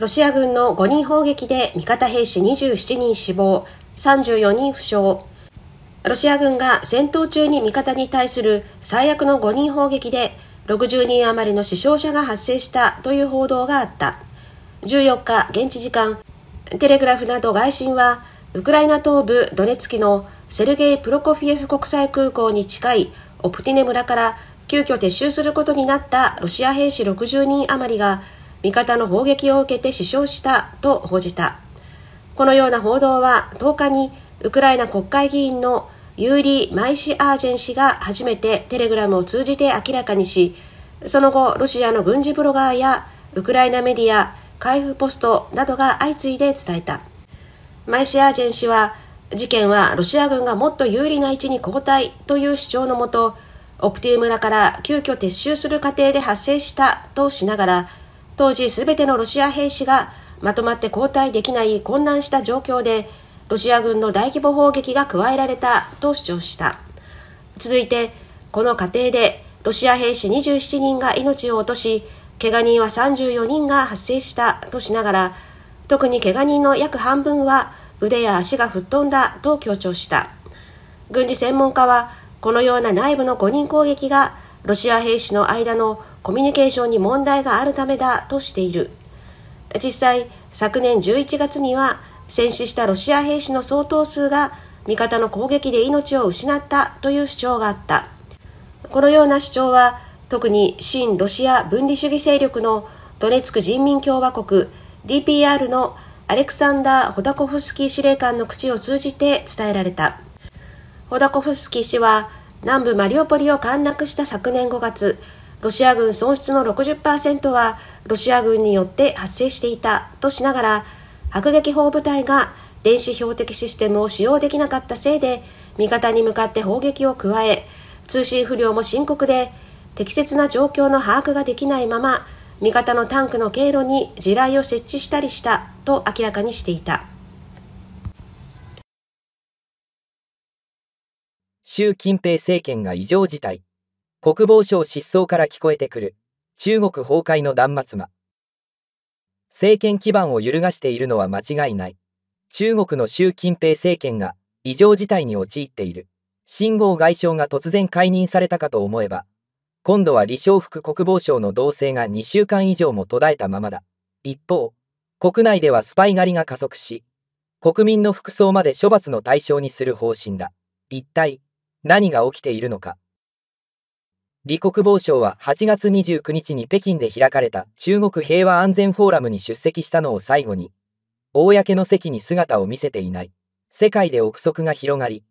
ロシア軍の5人砲撃で味方兵士27人死亡、34人負傷。ロシア軍が戦闘中に味方に対する最悪の5人砲撃で60人余りの死傷者が発生したという報道があった。14日現地時間、テレグラフなど外信は、ウクライナ東部ドネツキのセルゲイ・プロコフィエフ国際空港に近いオプティネ村から急遽撤収することになったロシア兵士60人余りが味方の砲撃を受けて死傷したと報じた。このような報道は10日にウクライナ国会議員のユーリー・マイシアージェン氏が初めてテレグラムを通じて明らかにし、その後、ロシアの軍事ブロガーやウクライナメディア、海部ポストなどが相次いで伝えた。マイシアージェン氏は、事件はロシア軍がもっと有利な位置に後退という主張のもと、オプティウ村から急遽撤収する過程で発生したとしながら、当時全てのロシア兵士がまとまって交代できない混乱した状況でロシア軍の大規模砲撃が加えられたと主張した続いてこの過程でロシア兵士27人が命を落としけが人は34人が発生したとしながら特にけが人の約半分は腕や足が吹っ飛んだと強調した軍事専門家はこのような内部の誤認攻撃がロシア兵士の間のコミュニケーションに問題があるためだとしている実際昨年11月には戦死したロシア兵士の相当数が味方の攻撃で命を失ったという主張があったこのような主張は特に親ロシア分離主義勢力のドネツク人民共和国 DPR のアレクサンダー・ホダコフスキー司令官の口を通じて伝えられたホダコフスキー氏は南部マリオポリを陥落した昨年5月ロシア軍損失の60%はロシア軍によって発生していたとしながら迫撃砲部隊が電子標的システムを使用できなかったせいで味方に向かって砲撃を加え通信不良も深刻で適切な状況の把握ができないまま味方のタンクの経路に地雷を設置したりしたと明らかにしていた習近平政権が異常事態国防省失踪から聞こえてくる中国崩壊の断末魔政権基盤を揺るがしているのは間違いない中国の習近平政権が異常事態に陥っている秦剛外相が突然解任されたかと思えば今度は李承福国防省の動静が2週間以上も途絶えたままだ一方国内ではスパイ狩りが加速し国民の服装まで処罰の対象にする方針だ一体何が起きているのか李国防相は8月29日に北京で開かれた中国平和安全フォーラムに出席したのを最後に、公の席に姿を見せていない。世界で憶測が広がり、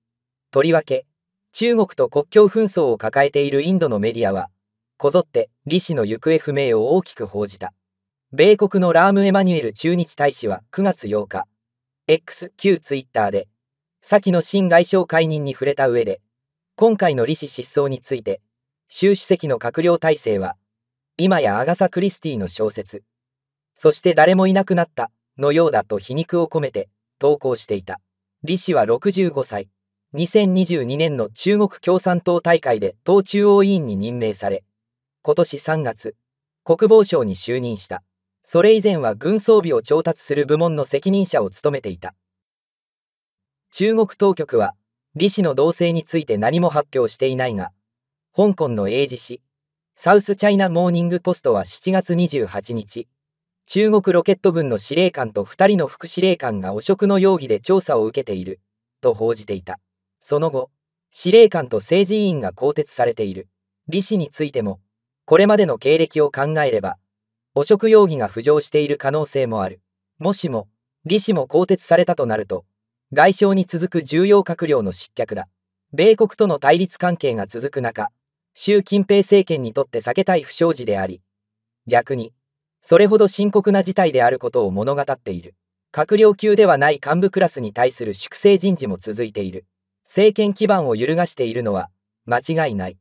とりわけ、中国と国境紛争を抱えているインドのメディアは、こぞって李氏の行方不明を大きく報じた。米国のラーム・エマニュエル駐日大使は9月8日、X 旧 Twitter で、先の新外相解任に触れた上で、今回の李氏失踪について、習主席の閣僚体制は、今やアガサ・クリスティの小説、そして誰もいなくなったのようだと皮肉を込めて投稿していた。李氏は65歳。2022年の中国共産党大会で党中央委員に任命され、今年3月、国防省に就任した。それ以前は軍装備を調達する部門の責任者を務めていた。中国当局は、李氏の動静について何も発表していないが、香港の英字紙、サウスチャイナモーニングポストは7月28日、中国ロケット軍の司令官と2人の副司令官が汚職の容疑で調査を受けている、と報じていた。その後、司令官と政治委員が更迭されている。李氏についても、これまでの経歴を考えれば、汚職容疑が浮上している可能性もある。もしも、李氏も更迭されたとなると、外相に続く重要閣僚の失脚だ。米国との対立関係が続く中、習近平政権にとって避けたい不祥事であり、逆に、それほど深刻な事態であることを物語っている。閣僚級ではない幹部クラスに対する粛清人事も続いている。政権基盤を揺るがしているのは間違いない。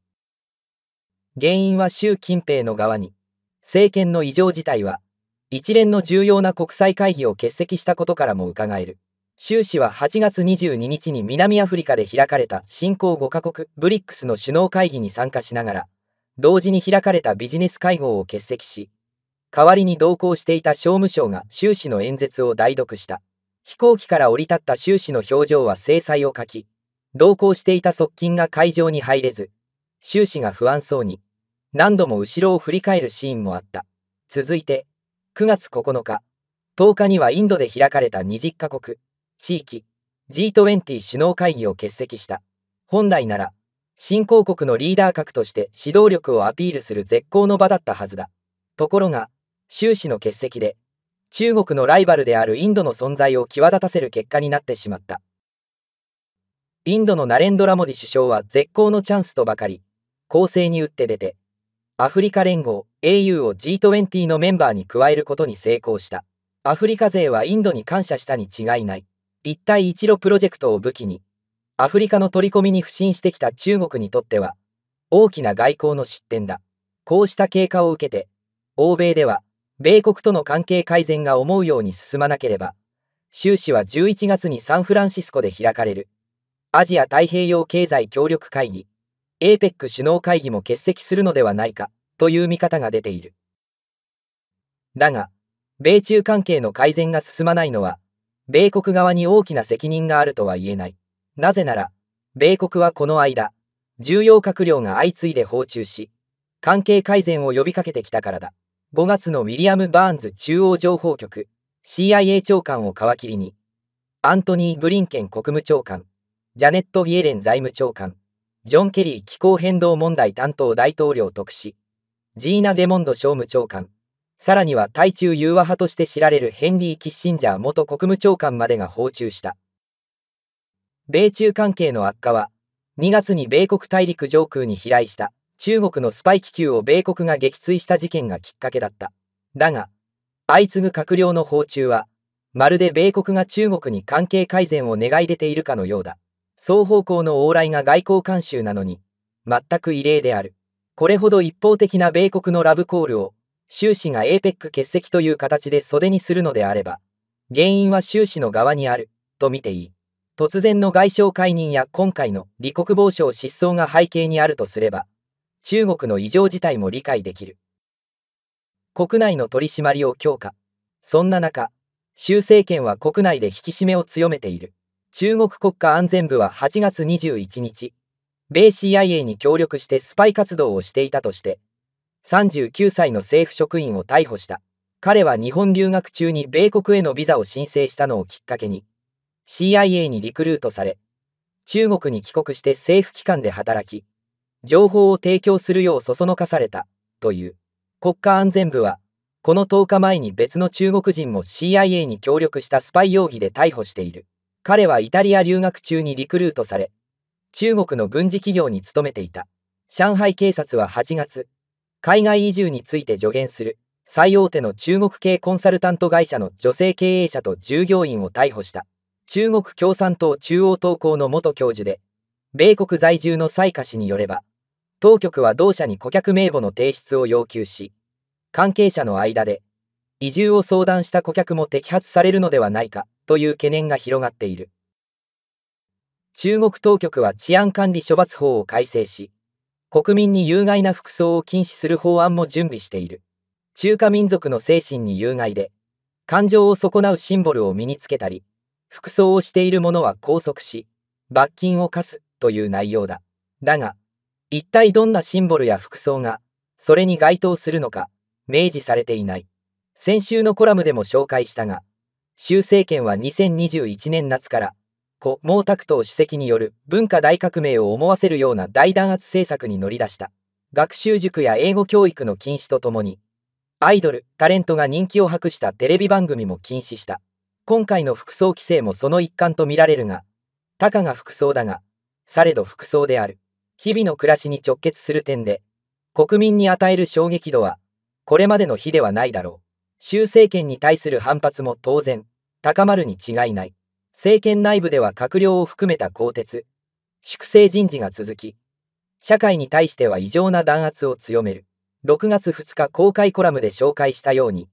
原因は習近平の側に、政権の異常事態は、一連の重要な国際会議を欠席したことからも伺える。習氏は8月22日に南アフリカで開かれた新興5カ国 BRICS の首脳会議に参加しながら、同時に開かれたビジネス会合を欠席し、代わりに同行していた商務省が習氏の演説を代読した。飛行機から降り立った習氏の表情は制裁を書き、同行していた側近が会場に入れず、習氏が不安そうに、何度も後ろを振り返るシーンもあった。続いて、9月9日、10日にはインドで開かれた20カ国、地域、G20 首脳会議を欠席した。本来なら、新興国のリーダー格として指導力をアピールする絶好の場だったはずだ。ところが、習氏の欠席で、中国のライバルであるインドの存在を際立たせる結果になってしまった。インドのナレンドラモディ首相は絶好のチャンスとばかり、攻勢に打って出て、アフリカ連合 AU を G20 のメンバーに加えることに成功した。アフリカ勢はインドに感謝したに違いない。一帯一路プロジェクトを武器に、アフリカの取り込みに不振してきた中国にとっては、大きな外交の失点だ。こうした経過を受けて、欧米では、米国との関係改善が思うように進まなければ、習氏は11月にサンフランシスコで開かれる、アジア太平洋経済協力会議、APEC 首脳会議も欠席するのではないか、という見方が出ている。だが、米中関係の改善が進まないのは、米国側に大きな責任があるとは言えない。なぜなら、米国はこの間、重要閣僚が相次いで訪中し、関係改善を呼びかけてきたからだ。5月のウィリアム・バーンズ中央情報局 CIA 長官を皮切りに、アントニー・ブリンケン国務長官、ジャネット・イエレン財務長官、ジョン・ケリー気候変動問題担当大統領特使、ジーナ・デモンド商務長官、さらには対中融和派として知られるヘンリー・キッシンジャー元国務長官までが訪中した。米中関係の悪化は、2月に米国大陸上空に飛来した中国のスパイ気球を米国が撃墜した事件がきっかけだった。だが、相次ぐ閣僚の訪中は、まるで米国が中国に関係改善を願い出ているかのようだ。双方向の往来が外交慣習なのに、全く異例である。これほど一方的な米国のラブコールを習氏が APEC 欠席という形で袖にするのであれば、原因は習氏の側にある、と見ていい。突然の外相解任や今回の李国防相失踪が背景にあるとすれば、中国の異常事態も理解できる。国内の取り締まりを強化。そんな中、習政権は国内で引き締めを強めている。中国国家安全部は8月21日、米 CIA に協力してスパイ活動をしていたとして、39歳の政府職員を逮捕した。彼は日本留学中に米国へのビザを申請したのをきっかけに、CIA にリクルートされ、中国に帰国して政府機関で働き、情報を提供するようそそのかされた、という。国家安全部は、この10日前に別の中国人も CIA に協力したスパイ容疑で逮捕している。彼はイタリア留学中にリクルートされ、中国の軍事企業に勤めていた。上海警察は8月、海外移住について助言する最大手の中国系コンサルタント会社の女性経営者と従業員を逮捕した中国共産党中央党校の元教授で米国在住の蔡華氏によれば当局は同社に顧客名簿の提出を要求し関係者の間で移住を相談した顧客も摘発されるのではないかという懸念が広がっている中国当局は治安管理処罰法を改正し国民に有害な服装を禁止する法案も準備している。中華民族の精神に有害で、感情を損なうシンボルを身につけたり、服装をしている者は拘束し、罰金を課すという内容だ。だが、一体どんなシンボルや服装が、それに該当するのか、明示されていない。先週のコラムでも紹介したが、習政権は2021年夏から、故毛沢東主席による文化大革命を思わせるような大弾圧政策に乗り出した学習塾や英語教育の禁止とともにアイドルタレントが人気を博したテレビ番組も禁止した今回の服装規制もその一環とみられるがたかが服装だがされど服装である日々の暮らしに直結する点で国民に与える衝撃度はこれまでの比ではないだろう習政権に対する反発も当然高まるに違いない政権内部では閣僚を含めた更迭、粛清人事が続き、社会に対しては異常な弾圧を強める。6月2日公開コラムで紹介したように、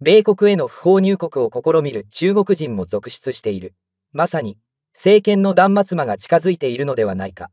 米国への不法入国を試みる中国人も続出している。まさに、政権の断末魔が近づいているのではないか。